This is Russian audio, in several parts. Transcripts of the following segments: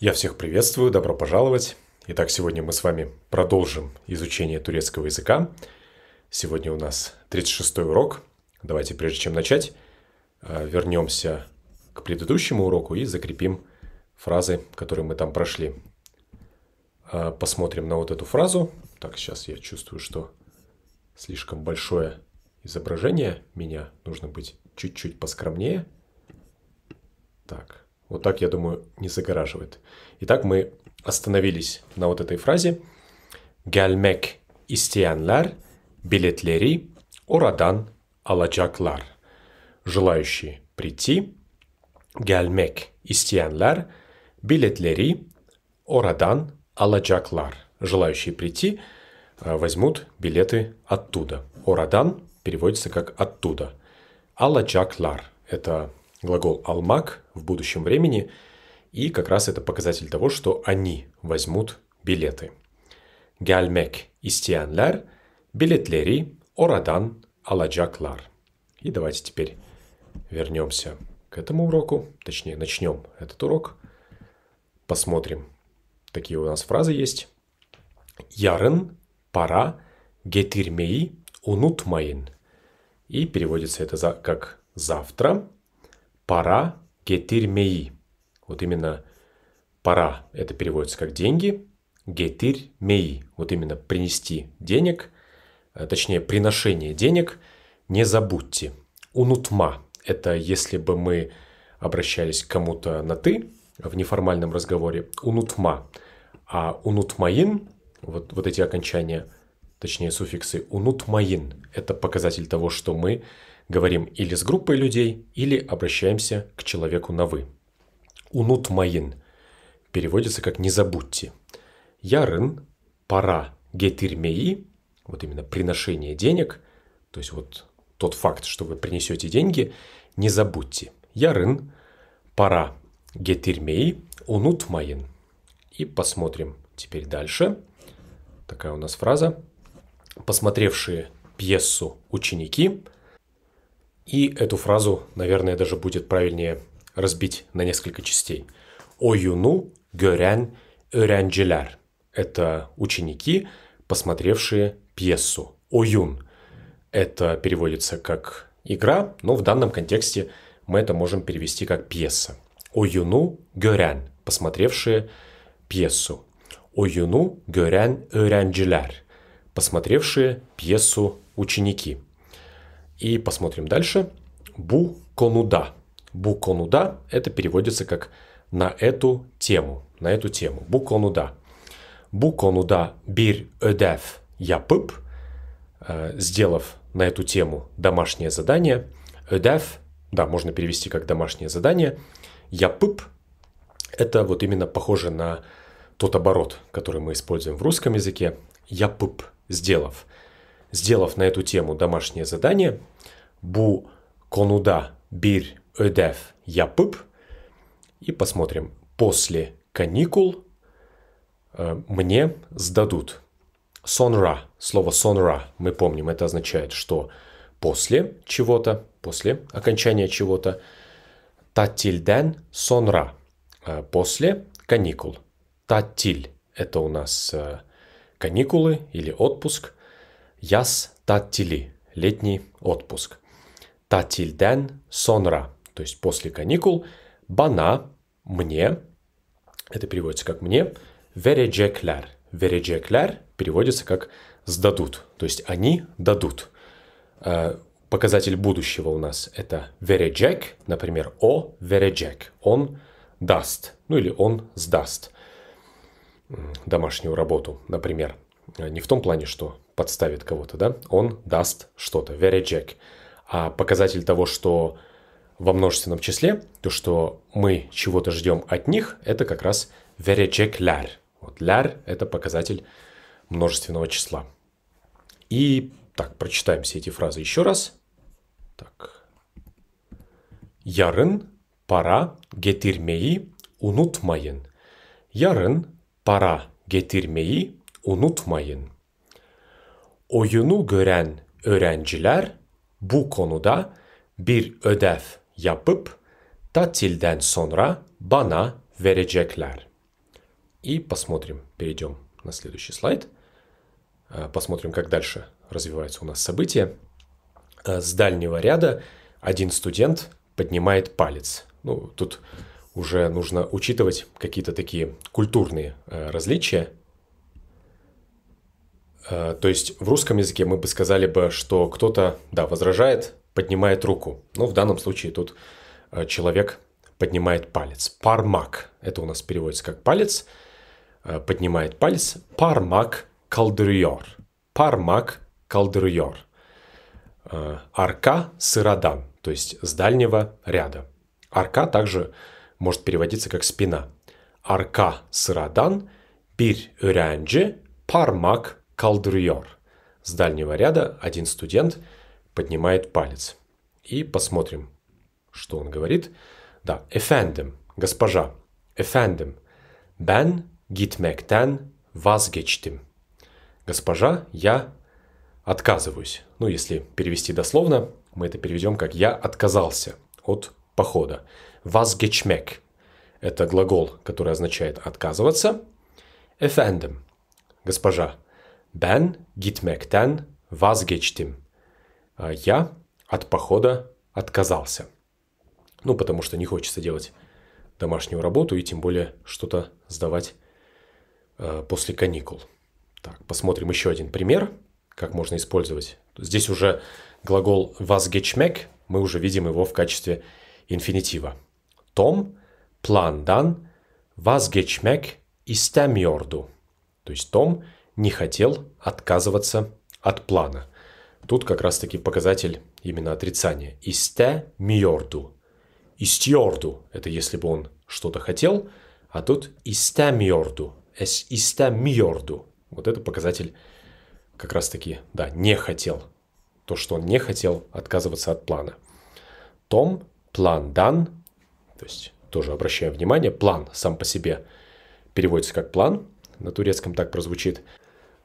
Я всех приветствую, добро пожаловать. Итак, сегодня мы с вами продолжим изучение турецкого языка. Сегодня у нас 36-й урок. Давайте, прежде чем начать, э, вернемся к предыдущему уроку и закрепим фразы, которые мы там прошли. Э, посмотрим на вот эту фразу. Так, сейчас я чувствую, что слишком большое изображение меня. Нужно быть чуть-чуть поскромнее. Так, вот так, я думаю, не загораживает. Итак, мы остановились на вот этой фразе. Гельмек isteyenler билетлери орадан alacaklar. Желающие прийти. Гельмек isteyenler билетлери орадан alacaklar. Желающие прийти э, возьмут билеты оттуда. Орадан переводится как оттуда. Алачаклар – это глагол алмак, в будущем времени. И как раз это показатель того, что они возьмут билеты. Гальмек isteyenler билетлери орадан alacaklar. И давайте теперь вернемся к этому уроку, точнее начнем этот урок. Посмотрим. Такие у нас фразы есть. Ярен пара гетирмеи unutmayın. И переводится это как завтра. Пора гетирмеи. Вот именно пора, это переводится как деньги, гетирмеи, вот именно принести денег, а, точнее приношение денег, не забудьте. Унутма – это если бы мы обращались к кому-то на «ты» в неформальном разговоре, унутма. А унутмаин, вот, вот эти окончания, точнее суффиксы, унутмаин – это показатель того, что мы говорим или с группой людей, или обращаемся к человеку на «вы». Унут «Унутмаин» переводится как «не забудьте». «Ярын» – «пора гетирмеи», вот именно приношение денег, то есть вот тот факт, что вы принесете деньги, не забудьте. Ярын, пора гетирмеи, унутмаин. И посмотрим теперь дальше. Такая у нас фраза. Посмотревшие пьесу ученики – и эту фразу, наверное, даже будет правильнее разбить на несколько частей. Оюну гёрян örəncilər. Это ученики, посмотревшие пьесу. Оюн. Это переводится как игра, но в данном контексте мы это можем перевести как пьеса. Оюну гёрян. Посмотревшие пьесу. Оюну гёрян örəncilər. Посмотревшие пьесу ученики. И посмотрим дальше. Бу-конуда. Бу-конуда это переводится как на эту тему. На эту тему. Бу-конуда. Бу-конуда бир ödev yapıp, сделав на эту тему домашнее задание, ödev, да, можно перевести как домашнее задание, yapıp, это вот именно похоже на тот оборот, который мы используем в русском языке, yapıp, сделав. Сделав на эту тему домашнее задание, бу конуда бир ödev yapıp и посмотрим, после каникул э, мне сдадут. Сонра, слово сонра, мы помним, это означает, что после чего-то, после окончания чего-то, татильден сонра, э, после каникул. Татиль – это у нас э, каникулы или отпуск – Яс таттили – летний отпуск. Татильден сонра – то есть после каникул. Бана – мне. Это переводится как «мне». Вереджеклер. Вереджеклер переводится как «сдадут». То есть они дадут. Э, показатель будущего у нас это вереджек, например, о вереджек. Он даст, ну или он сдаст домашнюю работу, например. Э, не в том плане, что подставит кого-то, да, он даст что-то, very jack. А показатель того, что во множественном числе, то, что мы чего-то ждем от них, это как раз very jack ляр. Вот ляр – это показатель множественного числа. И так, прочитаем все эти фразы еще раз. Так. Ярын пара Гетирмеи, unutmayın. Yarın пара, Гетирмеи, unutmayın oyunu gören öğrenciler bu konuda bir ödev yapıp tatilden sonra bana verecekler. И посмотрим, перейдем на следующий слайд. Э, посмотрим, как дальше развивается у нас событие. Э, с дальнего ряда один студент поднимает палец. Ну, тут уже нужно учитывать какие-то такие культурные э, различия, Э, то есть в русском языке мы бы сказали бы, что кто-то, да, возражает, поднимает руку. Ну, в данном случае тут э, человек поднимает палец. Пармак. Это у нас переводится как палец. Э, поднимает палец. Пармак калдырьор. Пармак калдырьор. Арка сыродан, то есть с дальнего ряда. Арка также может переводиться как спина. Арка сыродан, бир örенci, пармак калдурьор. С дальнего ряда один студент поднимает палец. И посмотрим, что он говорит. Да, эфендем, госпожа, эфендем. Бен гитмектен вазгечтим. Госпожа, я отказываюсь. Ну, если перевести дословно, мы это переведем как «я отказался от похода». «Вазгечмек» — это глагол, который означает «отказываться». «Эфэндем» — «госпожа». Ben gitmekten vazgeçtim. А я от похода отказался. Ну, потому что не хочется делать домашнюю работу и тем более что-то сдавать э, после каникул. Так, посмотрим еще один пример, как можно использовать. Здесь уже глагол «возгечмек», мы уже видим его в качестве инфинитива. Том план дан, пландан «возгечмек истемьорду». То есть Том – не хотел отказываться от плана. Тут как раз-таки показатель именно отрицания. Исте миорду. Истьорду – это если бы он что-то хотел, а тут исте миорду. Эс исте миорду. Вот это показатель как раз-таки, да, не хотел. То, что он не хотел отказываться от плана. Том, план дан, то есть тоже обращаем внимание, план сам по себе переводится как план – на турецком так прозвучит.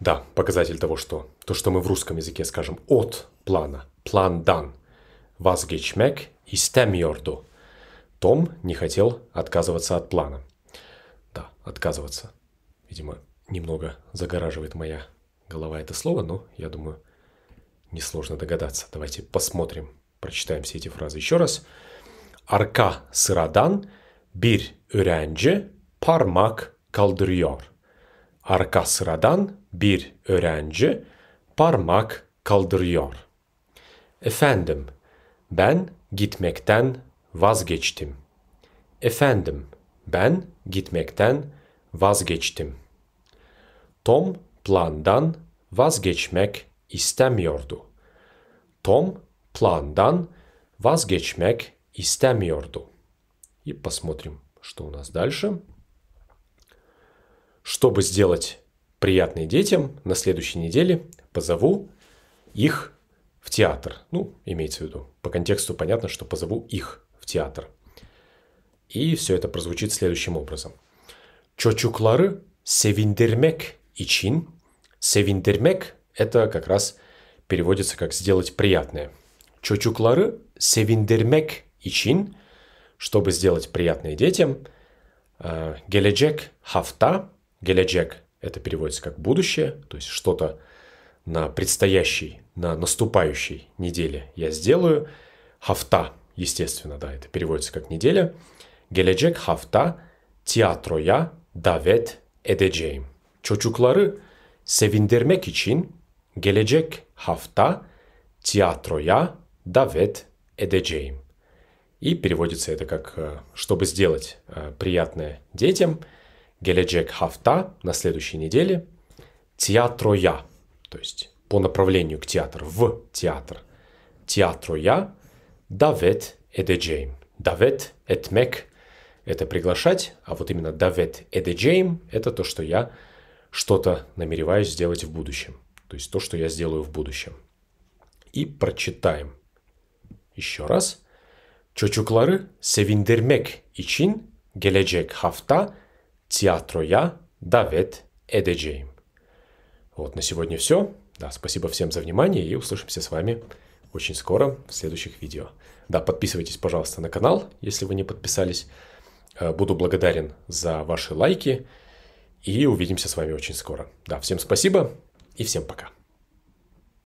Да, показатель того, что то, что мы в русском языке скажем от плана, план дан, вазгечмек и стемьорду. Том не хотел отказываться от плана. Да, отказываться. Видимо, немного загораживает моя голова это слово, но я думаю, несложно догадаться. Давайте посмотрим, прочитаем все эти фразы еще раз. Арка сырадан, бир örence пармак kaldırıyor. arka sıradan bir öğrenci parmak kaldırıyor. Efendim, ben gitmekten vazgeçtim. Efendim, ben gitmekten vazgeçtim. Tom plandan vazgeçmek istemiyordu. Том пландан вазгечмек истемиорду. И посмотрим, что у нас дальше. чтобы сделать приятные детям, на следующей неделе позову их в театр. Ну, имеется в виду, по контексту понятно, что позову их в театр. И все это прозвучит следующим образом. Çocukları и Чин. Sevindirmek – это как раз переводится как «сделать приятное». Çocukları и Чин, чтобы сделать приятное детям, gelecek «Э, hafta Геляджек – это переводится как «будущее», то есть что-то на предстоящей, на наступающей неделе я сделаю. Хафта, естественно, да, это переводится как «неделя». Геляджек хафта tiyatroya давет edeceğim. Çocukları sevindirmek için gelecek hafta tiyatroya davet edeceğim. И переводится это как э, «чтобы сделать э, приятное детям», gelecek hafta, на следующей неделе, Театро я, то есть по направлению к театру, в театр. Театро я. давет эдеджейм. Давет этмек – это приглашать, а вот именно давет эдеджейм – это то, что я что-то намереваюсь сделать в будущем. То есть то, что я сделаю в будущем. И прочитаем. Еще раз. Çocukları sevindirmek ичин gelecek hafta tiyatroya davet edeceğim. Вот на сегодня все. Да, спасибо всем за внимание и услышимся с вами очень скоро в следующих видео. Да, подписывайтесь, пожалуйста, на канал, если вы не подписались. Э, буду благодарен за ваши лайки и увидимся с вами очень скоро. Да, всем спасибо и всем пока.